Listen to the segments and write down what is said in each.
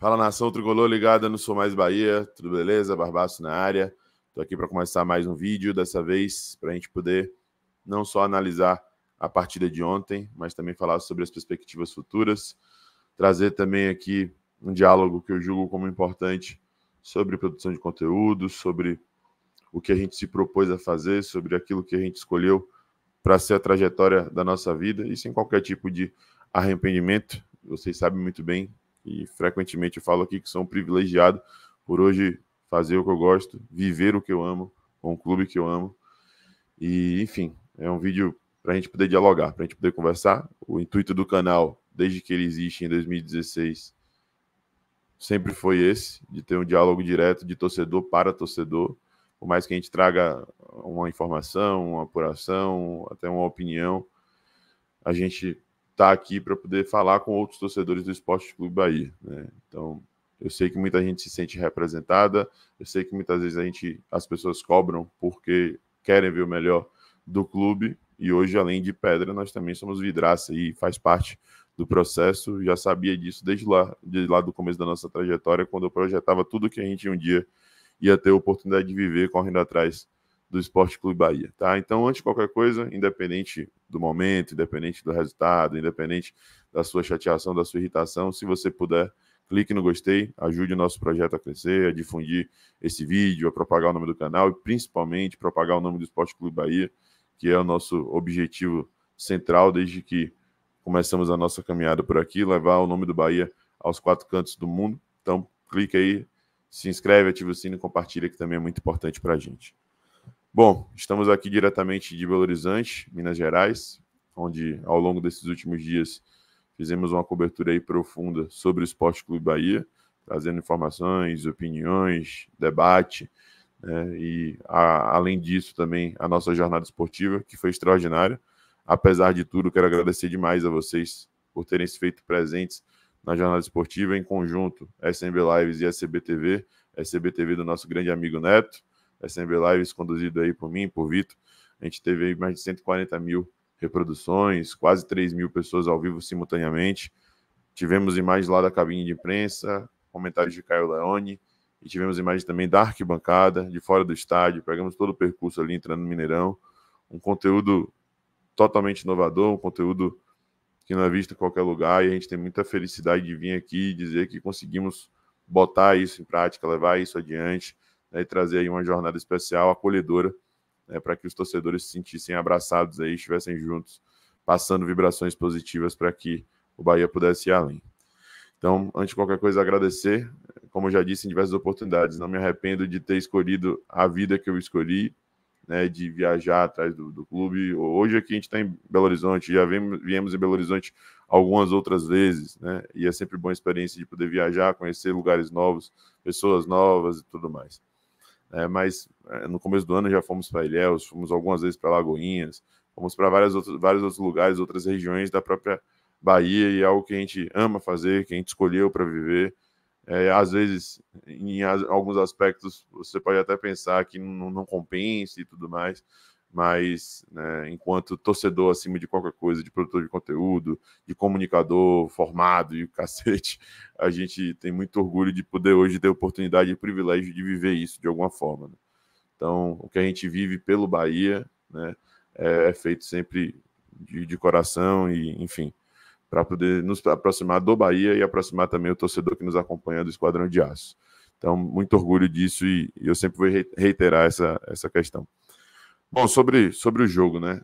Fala nação Trigolô ligada no Sou Mais Bahia, tudo beleza? Barbaço na área. Estou aqui para começar mais um vídeo, dessa vez para a gente poder não só analisar a partida de ontem, mas também falar sobre as perspectivas futuras, trazer também aqui um diálogo que eu julgo como importante sobre produção de conteúdo, sobre o que a gente se propôs a fazer, sobre aquilo que a gente escolheu para ser a trajetória da nossa vida e sem qualquer tipo de arrependimento. Vocês sabem muito bem e frequentemente eu falo aqui que sou um privilegiado por hoje fazer o que eu gosto, viver o que eu amo, com um clube que eu amo. E, enfim, é um vídeo para a gente poder dialogar, para a gente poder conversar. O intuito do canal, desde que ele existe em 2016, sempre foi esse, de ter um diálogo direto de torcedor para torcedor. Por mais que a gente traga uma informação, uma apuração, até uma opinião, a gente estar tá aqui para poder falar com outros torcedores do Esporte Clube Bahia. Né? Então, eu sei que muita gente se sente representada, eu sei que muitas vezes a gente, as pessoas cobram porque querem ver o melhor do clube, e hoje, além de pedra, nós também somos vidraça e faz parte do processo. Já sabia disso desde lá, desde lá do começo da nossa trajetória, quando eu projetava tudo que a gente um dia ia ter a oportunidade de viver correndo atrás do Esporte Clube Bahia, tá? Então, antes de qualquer coisa, independente do momento, independente do resultado, independente da sua chateação, da sua irritação, se você puder, clique no gostei, ajude o nosso projeto a crescer, a difundir esse vídeo, a propagar o nome do canal e principalmente propagar o nome do Esporte Clube Bahia, que é o nosso objetivo central desde que começamos a nossa caminhada por aqui, levar o nome do Bahia aos quatro cantos do mundo. Então, clique aí, se inscreve, ativa o sino e compartilha, que também é muito importante para a gente. Bom, estamos aqui diretamente de Belo Horizonte, Minas Gerais, onde ao longo desses últimos dias fizemos uma cobertura aí profunda sobre o Esporte Clube Bahia, trazendo informações, opiniões, debate, né? e a, além disso também a nossa jornada esportiva, que foi extraordinária. Apesar de tudo, quero agradecer demais a vocês por terem se feito presentes na jornada esportiva em conjunto, SMB Lives e SBTV, SBTV do nosso grande amigo Neto, SMB Lives, conduzido aí por mim, por Vitor. A gente teve aí mais de 140 mil reproduções, quase 3 mil pessoas ao vivo simultaneamente. Tivemos imagens lá da cabine de imprensa, comentários de Caio Leone, e tivemos imagens também da arquibancada, de fora do estádio. Pegamos todo o percurso ali entrando no Mineirão. Um conteúdo totalmente inovador, um conteúdo que não é visto em qualquer lugar, e a gente tem muita felicidade de vir aqui e dizer que conseguimos botar isso em prática, levar isso adiante né, e trazer aí uma jornada especial, acolhedora, né, para que os torcedores se sentissem abraçados aí, estivessem juntos, passando vibrações positivas para que o Bahia pudesse ir além. Então, antes de qualquer coisa, agradecer, como eu já disse em diversas oportunidades, não me arrependo de ter escolhido a vida que eu escolhi, né, de viajar atrás do, do, clube. Hoje aqui a gente está em Belo Horizonte, já viemos, viemos em Belo Horizonte algumas outras vezes, né? E é sempre boa experiência de poder viajar, conhecer lugares novos, pessoas novas e tudo mais né? mas é, no começo do ano já fomos para Ilhéus, fomos algumas vezes para Lagoinhas, fomos para vários outros, vários outros lugares, outras regiões da própria Bahia, e é algo que a gente ama fazer, que a gente escolheu para viver. É, às vezes, em alguns aspectos, você pode até pensar que não, não compensa e tudo mais, mas né, enquanto torcedor acima de qualquer coisa, de produtor de conteúdo, de comunicador formado e o cacete, a gente tem muito orgulho de poder hoje ter oportunidade e privilégio de viver isso de alguma forma. Né? Então, o que a gente vive pelo Bahia né, é, é, feito sempre de, de coração e, enfim, para poder nos aproximar do Bahia e aproximar também o torcedor que nos acompanha do Esquadrão de Aço. Então, muito orgulho disso e, e eu sempre vou reiterar essa, essa questão. Bom, sobre, sobre o jogo, né?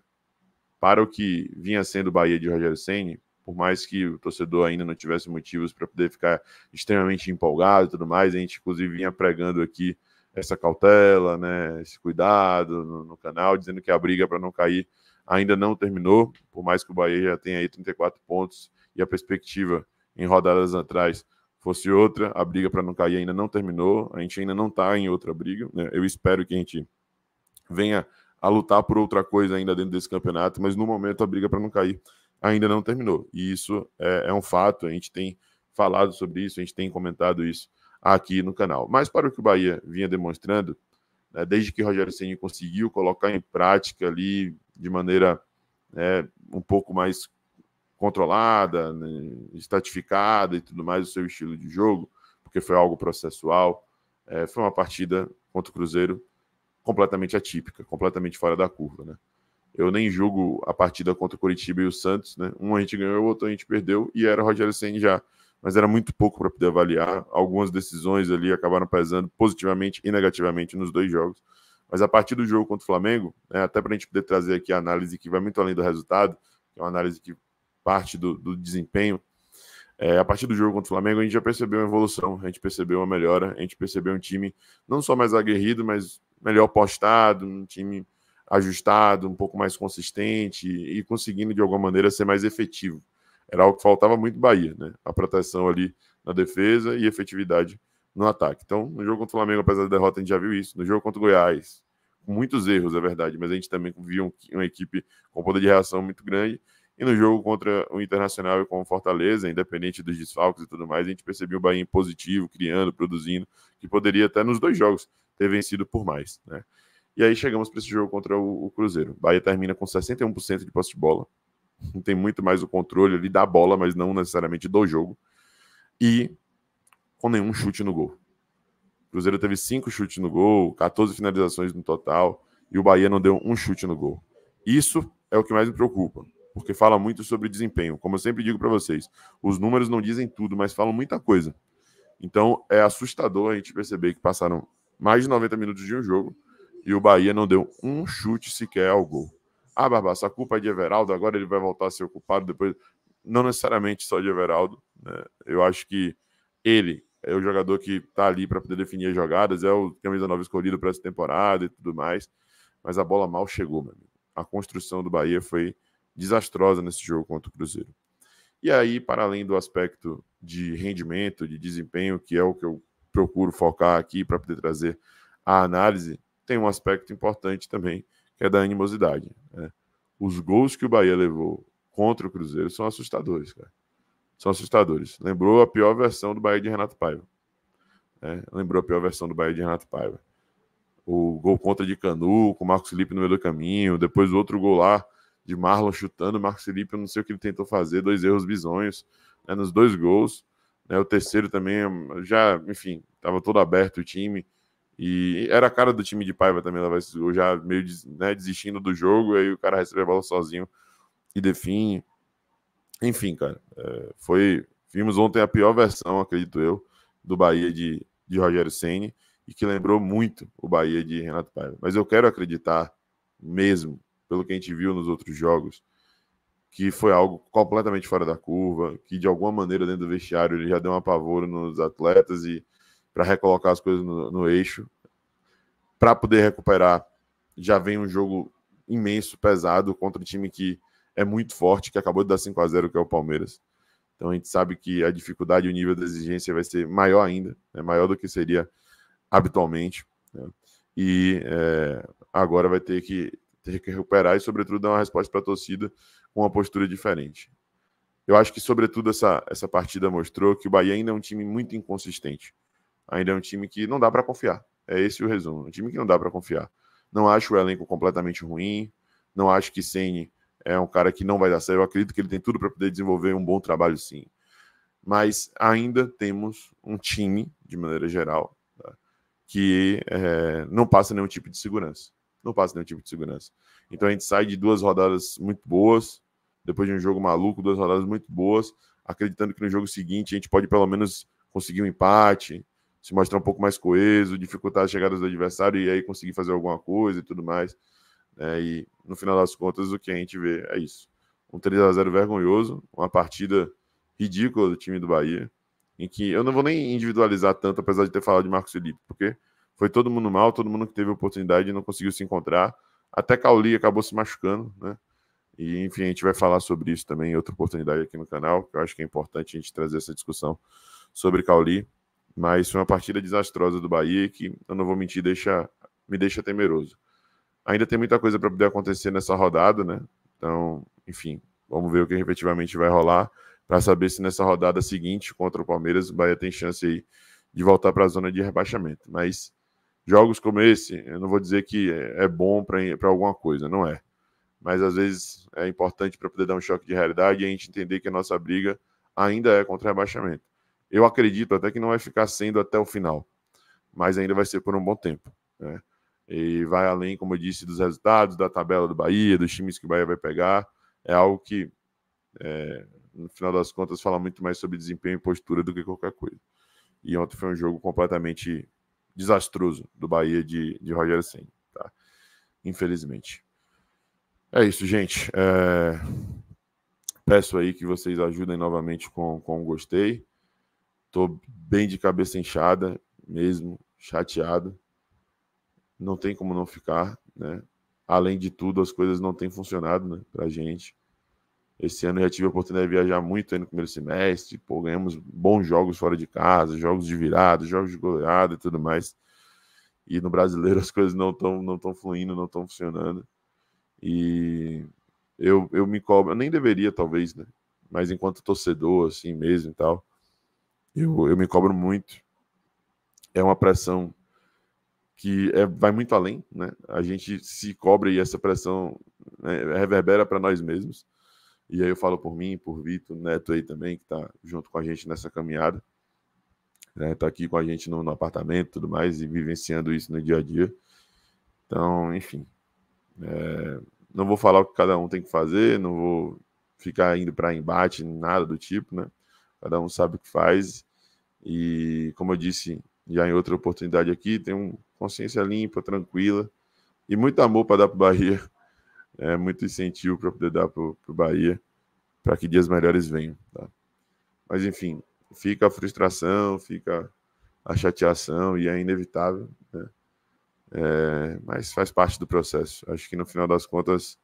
Para o que vinha sendo o Bahia de Rogério Senni, por mais que o torcedor ainda não tivesse motivos para poder ficar extremamente empolgado e tudo mais, a gente inclusive vinha pregando aqui essa cautela, né, esse cuidado no, no canal, dizendo que a briga para não cair ainda não terminou, por mais que o Bahia já tenha aí 34 pontos e a perspectiva em rodadas atrás fosse outra, a briga para não cair ainda não terminou, a gente ainda não está em outra briga, né? eu espero que a gente venha a lutar por outra coisa ainda dentro desse campeonato, mas no momento a briga para não cair ainda não terminou. E isso é, é, um fato, a gente tem falado sobre isso, a gente tem comentado isso aqui no canal. Mas para o que o Bahia vinha demonstrando, né, desde que Rogério Ceni conseguiu colocar em prática ali de maneira né, um pouco mais controlada, né, estatificada e tudo mais o seu estilo de jogo, porque foi algo processual, é, foi uma partida contra o Cruzeiro completamente atípica, completamente fora da curva, né? Eu nem julgo a partida contra o Curitiba e o Santos, né? Um a gente ganhou, o outro a gente perdeu, e era o Rogério Ceni já. Mas era muito pouco para poder avaliar. Algumas decisões ali acabaram pesando positivamente e negativamente nos dois jogos. Mas a partir do jogo contra o Flamengo, né, até para a gente poder trazer aqui a análise que vai muito além do resultado, que é uma análise que parte do, do desempenho, é, a partir do jogo contra o Flamengo, a gente já percebeu uma evolução, a gente percebeu uma melhora, a gente percebeu um time não só mais aguerrido, mas melhor postado, um time ajustado, um pouco mais consistente e conseguindo, de alguma maneira, ser mais efetivo. Era algo que faltava muito Bahia, né? A proteção ali na defesa e efetividade no ataque. Então, no jogo contra o Flamengo, apesar da derrota, a gente já viu isso. No jogo contra o Goiás, com muitos erros, é verdade, mas a gente também viu uma equipe com poder de reação muito grande e no jogo contra o Internacional e com o Fortaleza, independente dos desfalques e tudo mais, a gente percebeu o Bahia em positivo, criando, produzindo, que poderia até nos dois jogos ter vencido por mais, né? E aí chegamos para esse jogo contra o, o Cruzeiro. O Bahia termina com 61% de posse de bola. Não tem muito mais o controle ali da bola, mas não necessariamente do jogo. E com nenhum chute no gol. O Cruzeiro teve cinco chutes no gol, 14 finalizações no total, e o Bahia não deu um chute no gol. Isso é o que mais me preocupa porque fala muito sobre desempenho. Como eu sempre digo para vocês, os números não dizem tudo, mas falam muita coisa. Então é assustador a gente perceber que passaram mais de 90 minutos de um jogo e o Bahia não deu um chute sequer ao gol. Ah, Barbaça, a culpa é de Everaldo, agora ele vai voltar a ser ocupado depois. Não necessariamente só de Everaldo. Né? Eu acho que ele é o jogador que está ali para poder definir as jogadas, é o camisa nova escolhido para essa temporada e tudo mais. Mas a bola mal chegou, meu amigo. A construção do Bahia foi desastrosa nesse jogo contra o Cruzeiro. E aí, para além do aspecto de rendimento, de desempenho, que é o que eu procuro focar aqui para poder trazer a análise, tem um aspecto importante também, que é da animosidade. Né? Os gols que o Bahia levou contra o Cruzeiro são assustadores, cara. São assustadores. Lembrou a pior versão do Bahia de Renato Paiva. Né? Lembrou a pior versão do Bahia de Renato Paiva. O gol contra de Canu, com o Marcos Felipe no meio do caminho, depois o outro gol lá de Marlon chutando, Marcos Felipe, eu não sei o que ele tentou fazer, dois erros bizonhos né, nos dois gols. Né, o terceiro também já, enfim, estava todo aberto o time. E era a cara do time de Paiva também levar esses gols, já meio né, desistindo do jogo, aí o cara recebe a bola sozinho e define. Enfim, cara, é, foi. Vimos ontem a pior versão, acredito eu, do Bahia de, de Rogério Senni e que lembrou muito o Bahia de Renato Paiva. Mas eu quero acreditar mesmo pelo que a gente viu nos outros jogos, que foi algo completamente fora da curva, que de alguma maneira dentro do vestiário ele já deu um apavoro nos atletas e para recolocar as coisas no, no eixo, para poder recuperar, já vem um jogo imenso, pesado contra um time que é muito forte, que acabou de dar 5 a 0 que é o Palmeiras. Então a gente sabe que a dificuldade e o nível da exigência vai ser maior ainda, né? maior do que seria habitualmente. Né? E é, agora vai ter que Teria que recuperar e, sobretudo, dar uma resposta para a torcida com uma postura diferente. Eu acho que, sobretudo, essa, essa partida mostrou que o Bahia ainda é um time muito inconsistente. Ainda é um time que não dá para confiar. É esse o resumo. Um time que não dá para confiar. Não acho o elenco completamente ruim. Não acho que Senni é um cara que não vai dar certo. Eu acredito que ele tem tudo para poder desenvolver um bom trabalho, sim. Mas ainda temos um time, de maneira geral, tá? que é, não passa nenhum tipo de segurança não passa nenhum tipo de segurança. Então a gente sai de duas rodadas muito boas, depois de um jogo maluco, duas rodadas muito boas, acreditando que no jogo seguinte a gente pode pelo menos conseguir um empate, se mostrar um pouco mais coeso, dificultar as chegadas do adversário e aí conseguir fazer alguma coisa e tudo mais. É, e no final das contas, o que a gente vê é isso: um 3 a 0 vergonhoso, uma partida ridícula do time do Bahia, em que eu não vou nem individualizar tanto, apesar de ter falado de Marcos Felipe, porque foi todo mundo mal, todo mundo que teve oportunidade não conseguiu se encontrar. Até Cauli acabou se machucando, né? E, enfim, a gente vai falar sobre isso também em outra oportunidade aqui no canal, que eu acho que é importante a gente trazer essa discussão sobre Cauli. Mas foi uma partida desastrosa do Bahia que, eu não vou mentir, deixa, me deixa temeroso. Ainda tem muita coisa para poder acontecer nessa rodada, né? Então, enfim, vamos ver o que efetivamente vai rolar para saber se nessa rodada seguinte contra o Palmeiras o Bahia tem chance aí de voltar para a zona de rebaixamento. Mas jogos como esse, eu não vou dizer que é, é bom para alguma coisa, não é. Mas às vezes é importante para poder dar um choque de realidade e a gente entender que a nossa briga ainda é contra rebaixamento. Eu acredito até que não vai ficar sendo até o final, mas ainda vai ser por um bom tempo. Né? E vai além, como eu disse, dos resultados, da tabela do Bahia, dos times que o Bahia vai pegar. É algo que, é, no final das contas, fala muito mais sobre desempenho e postura do que qualquer coisa. E ontem foi um jogo completamente desastroso do Bahia de, de Rogério Senna, tá? Infelizmente. É isso, gente. É... Peço aí que vocês ajudem novamente com, com o gostei. Tô bem de cabeça inchada, mesmo, chateado. Não tem como não ficar, né? Além de tudo, as coisas não têm funcionado né, pra gente. Esse ano eu já tive a oportunidade de viajar muito aí no primeiro semestre. Pô, ganhamos bons jogos fora de casa, jogos de virada, jogos de goleada e tudo mais. E no brasileiro as coisas não estão não tão fluindo, não estão funcionando. E eu, eu me cobro, eu nem deveria, talvez, né? Mas enquanto torcedor, assim mesmo e tal, eu, eu me cobro muito. É uma pressão que é, vai muito além, né? A gente se cobra e essa pressão né, reverbera para nós mesmos e aí eu falo por mim, por Vitor, Neto aí também, que está junto com a gente nessa caminhada. Está né? aqui com a gente no, no apartamento e tudo mais, e vivenciando isso no dia a dia. Então, enfim. É, não vou falar o que cada um tem que fazer, não vou ficar indo para embate, nada do tipo, né? Cada um sabe o que faz. E, como eu disse já em outra oportunidade aqui, tem uma consciência limpa, tranquila e muito amor para dar para o Bahia é, muito incentivo para poder dar para o Bahia para que dias melhores venham. Tá? Mas enfim, fica a frustração, fica a chateação e é inevitável, né? é, mas faz parte do processo. Acho que no final das contas,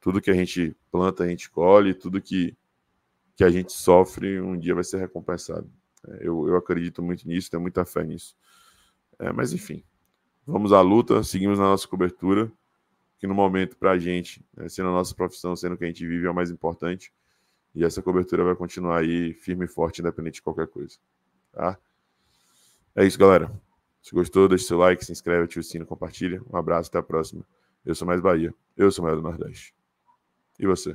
tudo que a gente planta, a gente colhe, tudo que, que a gente sofre, um dia vai ser recompensado. É, eu, eu acredito muito nisso, tenho muita fé nisso. É, mas enfim, vamos à luta, seguimos na nossa cobertura que no momento para a gente, né, sendo a nossa profissão, sendo que a gente vive, é o mais importante. E essa cobertura vai continuar aí firme e forte, independente de qualquer coisa. Tá? É isso, galera. Se gostou, deixa seu like, se inscreve, ativa o sino, compartilha. Um abraço, até a próxima. Eu sou mais Bahia. Eu sou mais do Nordeste. E você?